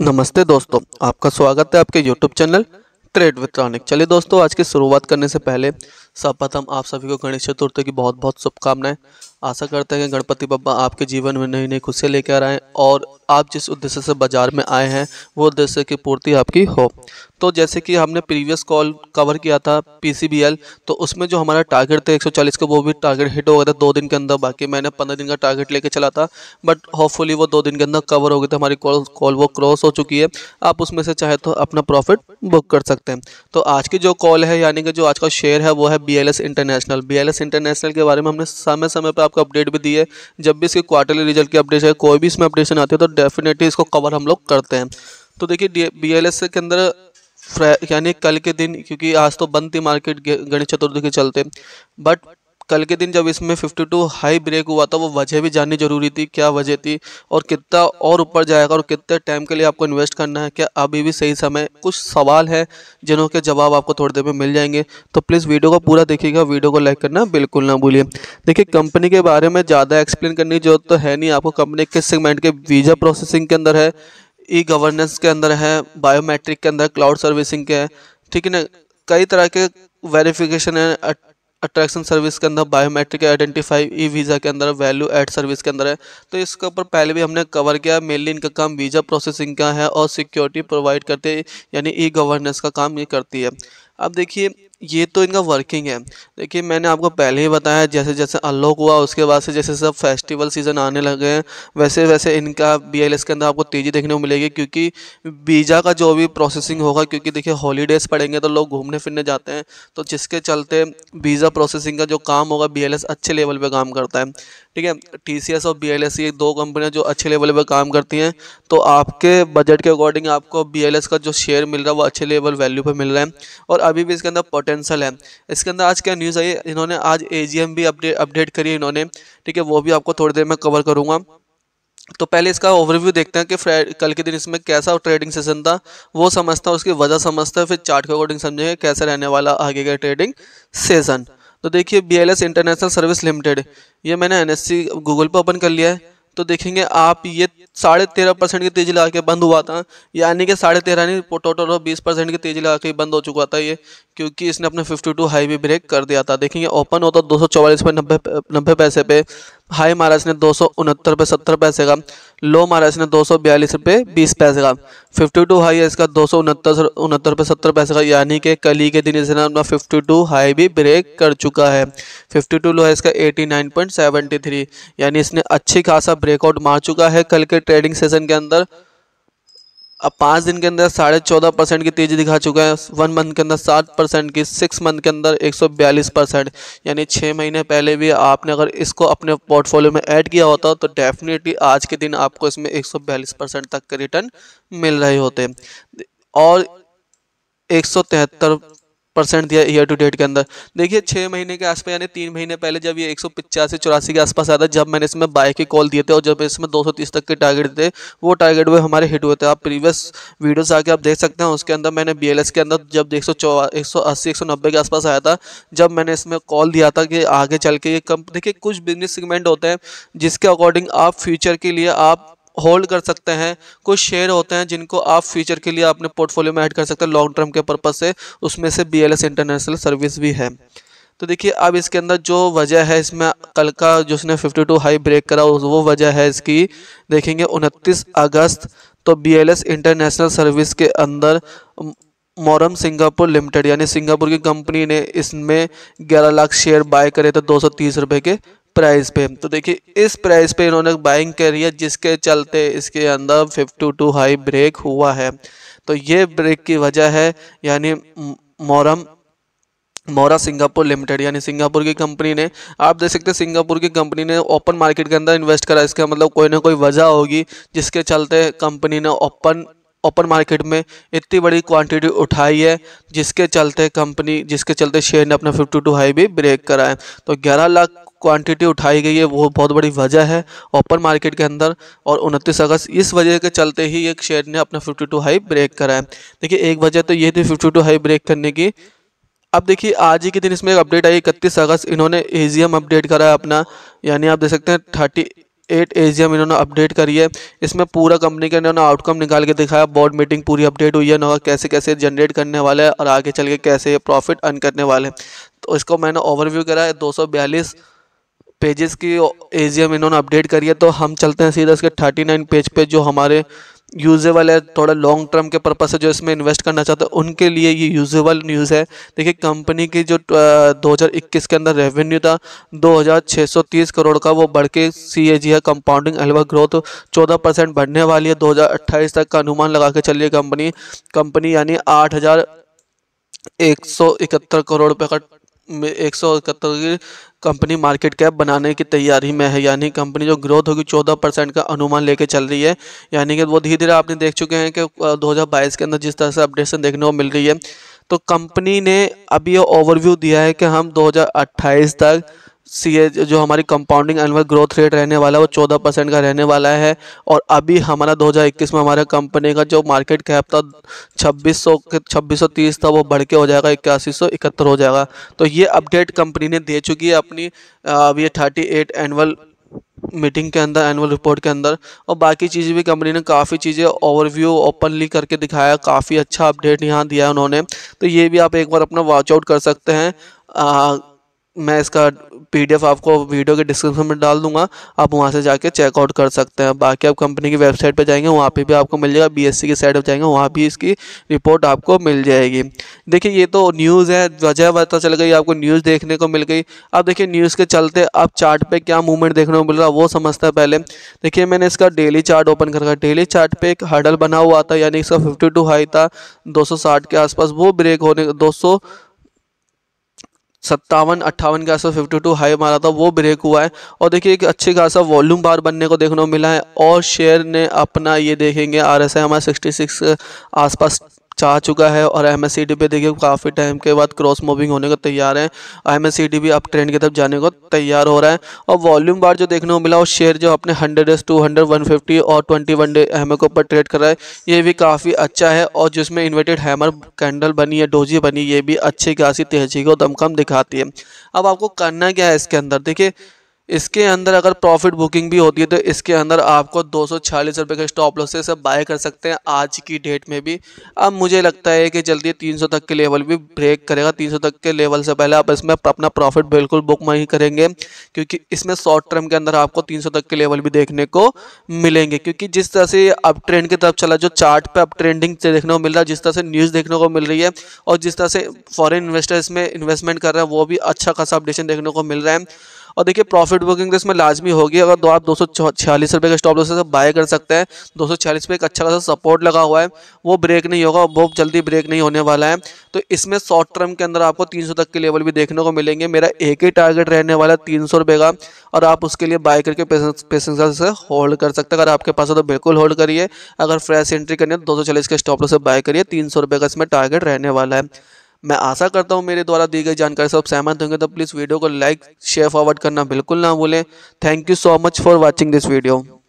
नमस्ते दोस्तों आपका स्वागत है आपके यूट्यूब चैनल ट्रेड विथ चलिए दोस्तों आज की शुरुआत करने से पहले सर्वप्रथम आप सभी को गणेश चतुर्थी की बहुत बहुत शुभकामनाएं आशा करते हैं कि गणपति बब्बा आपके जीवन में नई नई खुशियाँ लेकर आएँ और आप जिस उद्देश्य से बाजार में आए हैं वो उद्देश्य की पूर्ति आपकी हो तो जैसे कि हमने प्रीवियस कॉल कवर किया था पीसीबीएल तो उसमें जो हमारा टारगेट था 140 का वो भी टारगेट हिट हो गया था दो दिन के अंदर बाकी मैंने पंद्रह दिन का टारगेट लेके चला था बट होपफुली वो दो दिन के अंदर कवर हो गए थे हमारी कॉल कॉल वो क्रॉस हो चुकी है आप उसमें से चाहे तो अपना प्रॉफिट बुक कर सकते हैं तो आज की जो कॉल है यानी कि जो आज का शेयर है वो है B L S international B L S international के बारे में हमने समय समय पर आपको अपडेट भी दी है जब भी इसके क्वार्टरली रिजल्ट की अपडेट है कोई भी इसमें अपडेशन आती है तो डेफिनेटली इसको कवर हम लोग करते हैं तो देखिए बी एल एस के अंदर यानी कल के दिन क्योंकि आज तो बंद थी मार्केट गणेश चतुर्थी के चलते बट कल के दिन जब इसमें 52 हाई ब्रेक हुआ था वो वजह भी जाननी जरूरी थी क्या वजह थी और कितना और ऊपर जाएगा और कितने टाइम के लिए आपको इन्वेस्ट करना है क्या अभी भी सही समय कुछ सवाल है जिन्हों के जवाब आपको थोड़ी देर में मिल जाएंगे तो प्लीज़ वीडियो को पूरा देखिएगा वीडियो को लाइक करना बिल्कुल ना भूलिए देखिए कंपनी के बारे में ज़्यादा एक्सप्लेन करने की जरूरत तो है नहीं आपको कंपनी किस सेगमेंट के वीज़ा प्रोसेसिंग के अंदर है ई गवर्नेंस के अंदर है बायोमेट्रिक के अंदर क्लाउड सर्विसिंग के हैं ठीक है ना कई तरह के वेरिफिकेशन है अट्रैक्शन सर्विस के अंदर बायोमेट्रिक आइडेंटिफाई ई वीज़ा के अंदर वैल्यू एड सर्विस के अंदर है तो इसके ऊपर पहले भी हमने कवर किया मेनली इनका काम वीज़ा प्रोसेसिंग का है और सिक्योरिटी प्रोवाइड करते यानी ई गवर्नेंस का काम ये करती है अब देखिए ये तो इनका वर्किंग है देखिए मैंने आपको पहले ही बताया जैसे जैसे अनलॉक हुआ उसके बाद से जैसे सब फेस्टिवल सीज़न आने लगे हैं वैसे वैसे इनका बी के अंदर आपको तेज़ी देखने को मिलेगी क्योंकि वीज़ा का जो भी प्रोसेसिंग होगा क्योंकि देखिए हॉलीडेज़ पड़ेंगे तो लोग घूमने फिरने जाते हैं तो जिसके चलते वीज़ा प्रोसेसिंग का जो काम होगा बी अच्छे लेवल पर काम करता है ठीक है टी और बी ये दो कंपनियाँ जो अच्छे लेवल पर काम करती हैं तो आपके बजट के अकॉर्डिंग आपको बी का जो शेयर मिल रहा है वो अच्छे लेवल वैल्यू पर मिल रहा है और अभी भी इसके अंदर पोटेंशियल है इसके अंदर आज क्या न्यूज़ आई इन्होंने आज ए भी अपडेट अपडेट करी है इन्होंने ठीक है वो भी आपको थोड़ी देर में कवर करूँगा तो पहले इसका ओवरव्यू देखते हैं कि कल के दिन इसमें कैसा ट्रेडिंग सेशन था वो समझता है उसकी वजह समझता है फिर चार्ट के अकॉर्डिंग समझेंगे कैसे रहने वाला आगे का ट्रेडिंग सेशन तो देखिए बी इंटरनेशनल सर्विस लिमिटेड ये मैंने एन गूगल पर ओपन कर लिया है तो देखेंगे आप ये साढ़े तेरह परसेंट की तेजी लगा के बंद हुआ था यानी कि साढ़े तेरह नहीं टोटल बीस परसेंट की तेजी लगा के बंद हो चुका था ये क्योंकि इसने अपने फिफ्टी टू हाई भी ब्रेक कर दिया था देखेंगे ओपन होता दो सौ चौवालीस पे नब्बे नब्बे पैसे पे हाई महाराज ने दो सौ उनहत्तर रुपये सत्तर पैसे का लो महाराज ने दो सौ बयालीस रुपये बीस पैसे का फिफ्टी टू हाई है इसका दो सौ उनहत्तर उनहत्तर रुपये सत्तर पैसे का यानी कि कल ही के दिन इसने अपना फिफ्टी टू हाई भी ब्रेक कर चुका है फिफ्टी टू लो है इसका eighty nine point seventy three यानी इसने अच्छी खासा ब्रेकआउट मार चुका है कल के ट्रेडिंग सेशन के अंदर अब पाँच दिन के अंदर साढ़े चौदह परसेंट की तेज़ी दिखा चुका है वन मंथ के अंदर सात परसेंट की सिक्स मंथ के अंदर एक सौ बयालीस परसेंट यानी छः महीने पहले भी आपने अगर इसको अपने पोर्टफोलियो में ऐड किया होता तो डेफिनेटली आज के दिन आपको इसमें एक सौ बयालीस परसेंट तक के रिटर्न मिल रहे होते और एक सौ तिहत्तर परसेंट दिया ईयर टू डेट के अंदर देखिए छः महीने के आसपास यानी तीन महीने पहले जब ये एक सौ पचासी चौरासी के आसपास आया था जब मैंने इसमें बाय के कॉल दिए थे और जब इसमें दो सौ तीस तक के टारगेट थे वो टारगेट वे हमारे हिट हुए थे आप प्रीवियस वीडियोस आके आप देख सकते हैं उसके अंदर मैंने बी के अंदर जब एक सौ एक सौ अस्सी एक सौ नब्बे के आसपास आया था जब मैंने इसमें कॉल दिया था कि आगे चल के ये कम देखिए कुछ बिजनेस सेगमेंट होते हैं जिसके अकॉर्डिंग आप फ्यूचर के लिए आप होल्ड कर सकते हैं कुछ शेयर होते हैं जिनको आप फ्यूचर के लिए अपने पोर्टफोलियो में ऐड कर सकते हैं लॉन्ग टर्म के पर्पज़ से उसमें से बी इंटरनेशनल सर्विस भी है तो देखिए अब इसके अंदर जो वजह है इसमें कल का जो उसने 52 हाई ब्रेक करा वो वजह है इसकी देखेंगे 29 अगस्त तो बीएलएस इंटरनेशनल सर्विस के अंदर मोरम सिंगापुर लिमिटेड यानी सिंगापुर की कंपनी ने इसमें 11 लाख शेयर बाय करे थे दो सौ के प्राइस पे तो देखिए इस प्राइस पे इन्होंने बाइंग करी है जिसके चलते इसके अंदर फिफ्टी टू हाई ब्रेक हुआ है तो ये ब्रेक की वजह है यानी मोरम मोरा सिंगापुर लिमिटेड यानी सिंगापुर की कंपनी ने आप देख सकते हैं सिंगापुर की कंपनी ने ओपन मार्केट के अंदर इन्वेस्ट करा इसका मतलब कोई ना कोई वजह होगी जिसके चलते कंपनी ने ओपन ओपन मार्केट में इतनी बड़ी क्वांटिटी उठाई है जिसके चलते कंपनी जिसके चलते शेयर ने अपना 52 हाई भी ब्रेक करा है तो 11 लाख क्वांटिटी उठाई गई है वो बहुत बड़ी वजह है ओपन मार्केट के अंदर और उनतीस अगस्त इस वजह के चलते ही एक शेयर ने अपना 52 हाई ब्रेक करा है देखिए एक वजह तो ये थी 52 हाई ब्रेक करने की अब देखिए आज ही के दिन इसमें एक अपडेट आई इकतीस अगस्त इन्होंने एजीएम अपडेट करा है अपना यानी आप देख सकते हैं थर्टी एट एजीएम इन्होंने अपडेट करी है इसमें पूरा कंपनी का इन्होंने आउटकम निकाल के दिखाया बोर्ड मीटिंग पूरी अपडेट हुई है इन्होंने कैसे कैसे जनरेट करने वाला है और आगे चल के कैसे प्रॉफिट अर्न करने वाले हैं तो इसको मैंने ओवरव्यू करा है दो पेजेस की एजीएम इन्होंने अपडेट करी है तो हम चलते हैं सीधा इसके 39 पेज पे जो हमारे यूजेबल है थोड़ा लॉन्ग टर्म के पर्पज़ से जो इसमें इन्वेस्ट करना चाहते हैं उनके लिए ये यूजेबल न्यूज़ है देखिए कंपनी की जो 2021 के अंदर रेवेन्यू था 2630 करोड़ का वो बढ़ के सी ए जी है कंपाउंडिंग एलवा ग्रोथ 14 परसेंट बढ़ने वाली है 2028 तक का अनुमान लगा के चलिए कंपनी कंपनी यानी आठ हज़ार एक सौ इकहत्तर करोड़ रुपये का में एक सौ इकहत्तर कंपनी मार्केट कैप बनाने की तैयारी में है यानी कंपनी जो ग्रोथ होगी चौदह परसेंट का अनुमान लेके चल रही है यानी कि वो धीरे धीरे आपने देख चुके हैं कि 2022 के अंदर जिस तरह से अपडेशन देखने को मिल रही है तो कंपनी ने अभी ये ओवरव्यू दिया है कि हम 2028 तक सी जो हमारी कंपाउंडिंग एनुअल ग्रोथ रेट रहने वाला है वो चौदह परसेंट का रहने वाला है और अभी हमारा 2021 में हमारा कंपनी का जो मार्केट कैप था 2600 के 2630 था वो बढ़ के हो जाएगा इक्यासी सौ इकहत्तर हो जाएगा तो ये अपडेट कंपनी ने दे चुकी है अपनी अब ये थर्टी एट एनुअल मीटिंग के अंदर एनुअल रिपोर्ट के अंदर और बाकी चीज़ें भी कंपनी ने काफ़ी चीज़ें ओवरव्यू ओपनली करके दिखाया काफ़ी अच्छा अपडेट यहाँ दिया उन्होंने तो ये भी आप एक बार अपना वॉचआउट कर सकते हैं मैं इसका पीडीएफ आपको वीडियो के डिस्क्रिप्शन में डाल दूंगा आप वहाँ से जाके चेकआउट कर सकते हैं बाकी आप कंपनी की वेबसाइट पर जाएंगे वहाँ पे भी आपको मिल जाएगा बीएससी की साइड पर जाएंगे वहाँ भी इसकी रिपोर्ट आपको मिल जाएगी देखिए ये तो न्यूज़ है वजह पता चल गई आपको न्यूज़ देखने को मिल गई अब देखिए न्यूज़ के चलते आप चार्ट पे क्या मूवमेंट देखने को मिल रहा वो समझता है पहले देखिए मैंने इसका डेली चार्ट ओपन कर रखा डेली चार्ट एक हडल बना हुआ था यानी इसका फिफ्टी हाई था दो के आसपास वो ब्रेक होने दो सत्तावन अट्ठावन के आसपास फिफ्टी टू हाई मारा था वो ब्रेक हुआ है और देखिए एक अच्छे खासा वॉल्यूम बार बनने को देखने को मिला है और शेयर ने अपना ये देखेंगे आर एस आई हमारा सिक्सटी सिक्स आसपास चाह चुका है और एम एस पे देखिए काफ़ी टाइम के बाद क्रॉस मूविंग होने को तैयार है एम एस भी अब ट्रेंड की तरफ जाने को तैयार हो रहा है और वॉल्यूम बार जो देखने को मिला और शेयर जो अपने हंड्रेड एस टू हंड्रेड वन फिफ्टी और ट्वेंटी वन डे एम के ऊपर ट्रेड कर रहा है ये भी काफ़ी अच्छा है और जिसमें इन्वर्टेड हैमर कैंडल बनी है डोजी बनी ये भी अच्छी खासी तेजी को दमकम दिखाती है अब आपको करना क्या है इसके अंदर देखिए इसके अंदर अगर प्रॉफिट बुकिंग भी होती है तो इसके अंदर आपको दो सौ छियालीस रुपये के स्टॉप लॉस से सब बाय कर सकते हैं आज की डेट में भी अब मुझे लगता है कि जल्दी तीन सौ तक के लेवल भी ब्रेक करेगा तीन सौ तक के लेवल से पहले आप इसमें अपना प्रॉफिट बिल्कुल बुक नहीं करेंगे क्योंकि इसमें शॉर्ट टर्म के अंदर आपको तीन सौ तक के लेवल भी देखने को मिलेंगे क्योंकि जिस तरह से अब ट्रेंड की तरफ चला जो चार्ट पर अब ट्रेंडिंग से देखने को मिल रहा है जिस तरह से न्यूज़ देखने को मिल रही है और जिस तरह से फॉरन इन्वेस्टर्स में इन्वेस्टमेंट कर रहे हैं वो भी अच्छा खासा अपडेशन देखने को मिल रहा है और देखिए प्रॉफिट बुकिंग तो इसमें लाजमी होगी अगर दो आप दो सौ रुपये का स्टॉप लॉस से बाय कर सकते हैं दो सौ पे एक अच्छा खासा सपोर्ट लगा हुआ है वो ब्रेक नहीं होगा वो जल्दी ब्रेक नहीं होने वाला है तो इसमें शॉर्ट टर्म के अंदर आपको तीन तक के लेवल भी देखने को मिलेंगे मेरा एक ही टारगेट रहने वाला है तीन का और आप उसके लिए बाय करके पेशेंस से होल्ड कर सकते हैं अगर आपके पास है तो बिल्कुल होल्ड करिए अगर फ्रेश एंट्री करनी है तो दो के स्टॉप लॉस से बाय करिए तीन सौ का इसमें टारगेट रहने वाला है मैं आशा करता हूँ मेरे द्वारा दी गई जानकारी से आप सहमत होंगे तो प्लीज़ वीडियो को लाइक शेयर फॉरवर्ड करना बिल्कुल ना भूलें thank you so much for watching this video